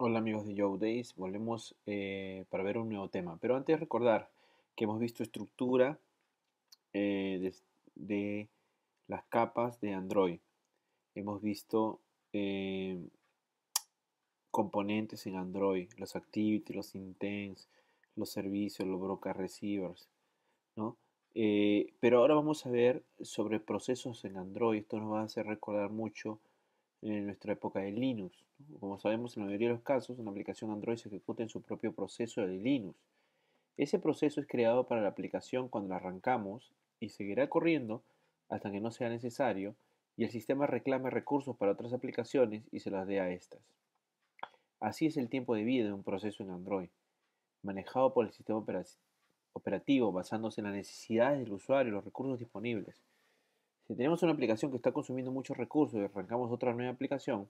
Hola amigos de Joe Days, volvemos eh, para ver un nuevo tema. Pero antes recordar que hemos visto estructura eh, de, las capas de Android. Hemos visto eh, componentes en Android, los activities, los intents, los servicios, los broker receivers. pero ahora vamos a ver sobre procesos en Android. Esto nos va a hacer recordar mucho en nuestra época de Linux. Como sabemos, en la mayoría de los casos, una aplicación Android se ejecuta en su propio proceso de Linux. Ese proceso es creado para la aplicación cuando la arrancamos y seguirá corriendo hasta que no sea necesario y el sistema reclame recursos para otras aplicaciones y se las dé a estas. Así es el tiempo de vida de un proceso en Android, manejado por el sistema operativo basándose en las necesidades del usuario y los recursos disponibles. Si tenemos una aplicación que está consumiendo muchos recursos y arrancamos otra nueva aplicación,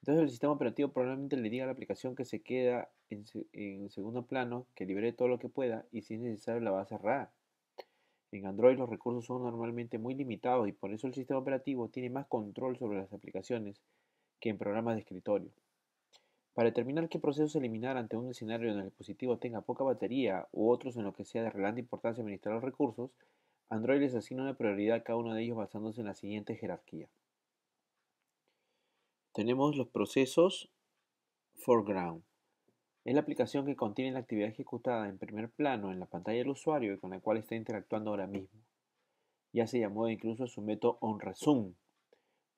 entonces el sistema operativo probablemente le diga a la aplicación que se queda en, segundo plano, que libere todo lo que pueda y si es necesario la va a cerrar. En Android los recursos son normalmente muy limitados y por eso el sistema operativo tiene más control sobre las aplicaciones que en programas de escritorio. Para determinar qué procesos eliminar ante un escenario en el dispositivo tenga poca batería u otros en los que sea de relevante importancia administrar los recursos, Android les asigna una prioridad a cada uno de ellos basándose en la siguiente jerarquía. Tenemos los procesos foreground. Es la aplicación que contiene la actividad ejecutada en primer plano en la pantalla del usuario y con la cual está interactuando ahora mismo. Ya se llamó incluso su método onResume.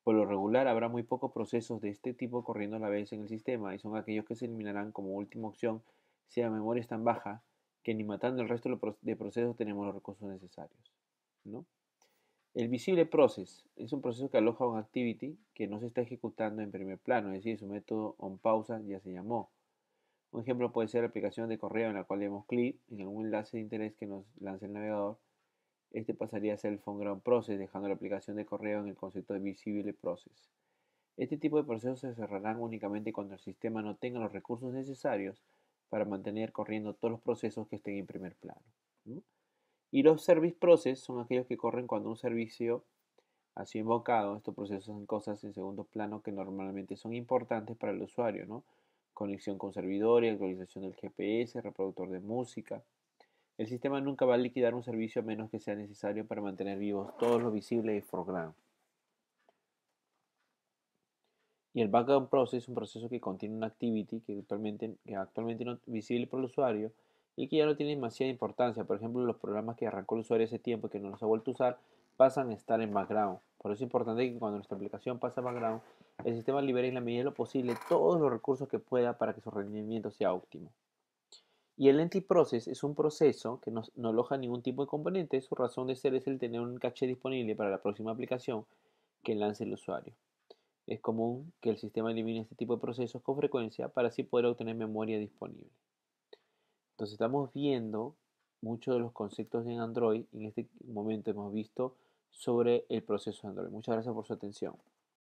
Por lo regular habrá muy pocos procesos de este tipo corriendo a la vez en el sistema y son aquellos que se eliminarán como última opción si la memoria es tan baja que ni matando el resto de procesos tenemos los recursos necesarios. ¿no? El visible process es un proceso que aloja un activity que no se está ejecutando en primer plano, es decir, su método on pausa ya se llamó. Un ejemplo puede ser la aplicación de correo en la cual damos clic en algún enlace de interés que nos lance el navegador. Este pasaría a ser el foreground process, dejando la aplicación de correo en el concepto de visible process. Este tipo de procesos se cerrarán únicamente cuando el sistema no tenga los recursos necesarios para mantener corriendo todos los procesos que estén en primer plano. Y los service process son aquellos que corren cuando un servicio ha sido invocado. Estos procesos son cosas en segundo plano que normalmente son importantes para el usuario, Conexión con servidores, actualización del GPS, reproductor de música. El sistema nunca va a liquidar un servicio a menos que sea necesario para mantener vivos todos los visibles de foreground. Y el background process es un proceso que contiene una activity que actualmente, no es visible para el usuario y que ya no tiene demasiada importancia. Por ejemplo, los programas que arrancó el usuario hace tiempo y que no los ha vuelto a usar pasan a estar en background. Por eso es importante que cuando nuestra aplicación pasa a background, el sistema libere en la medida de lo posible todos los recursos que pueda para que su rendimiento sea óptimo. Y el entity process es un proceso que no aloja ningún tipo de componente. Su razón de ser es el tener un caché disponible para la próxima aplicación que lance el usuario. Es común que el sistema elimine este tipo de procesos con frecuencia para así poder obtener memoria disponible. Entonces estamos viendo muchos de los conceptos en Android. En este momento hemos visto sobre el proceso de Android. Muchas gracias por su atención.